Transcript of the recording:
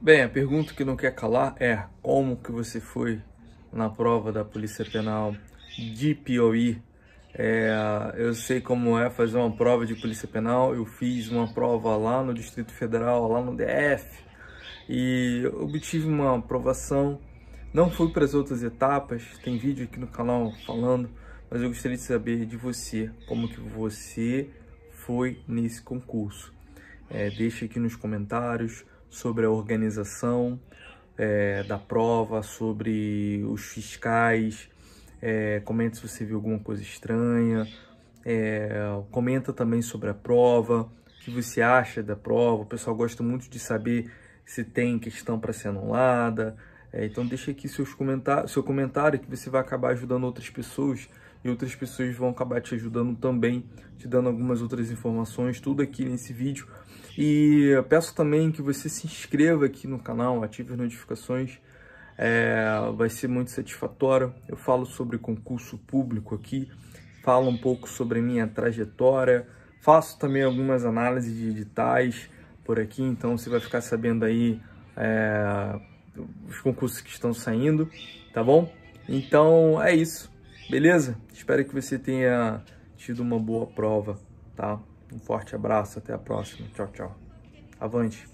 Bem, a pergunta que não quer calar é como que você foi na prova da Polícia Penal de Piauí? É, eu sei como é fazer uma prova de Polícia Penal, eu fiz uma prova lá no Distrito Federal, lá no DF, e obtive uma aprovação. Não fui para as outras etapas, tem vídeo aqui no canal falando, mas eu gostaria de saber de você, como que você foi nesse concurso. É, deixa aqui nos comentários sobre a organização é, da prova, sobre os fiscais. É, comenta se você viu alguma coisa estranha. É, comenta também sobre a prova, o que você acha da prova. O pessoal gosta muito de saber se tem questão para ser anulada. É, então deixa aqui seus comentar seu comentário que você vai acabar ajudando outras pessoas e outras pessoas vão acabar te ajudando também, te dando algumas outras informações, tudo aqui nesse vídeo. E peço também que você se inscreva aqui no canal, ative as notificações, é, vai ser muito satisfatório. Eu falo sobre concurso público aqui, falo um pouco sobre a minha trajetória, faço também algumas análises de editais por aqui, então você vai ficar sabendo aí é, os concursos que estão saindo, tá bom? Então é isso. Beleza? Espero que você tenha tido uma boa prova, tá? Um forte abraço, até a próxima. Tchau, tchau. Avante.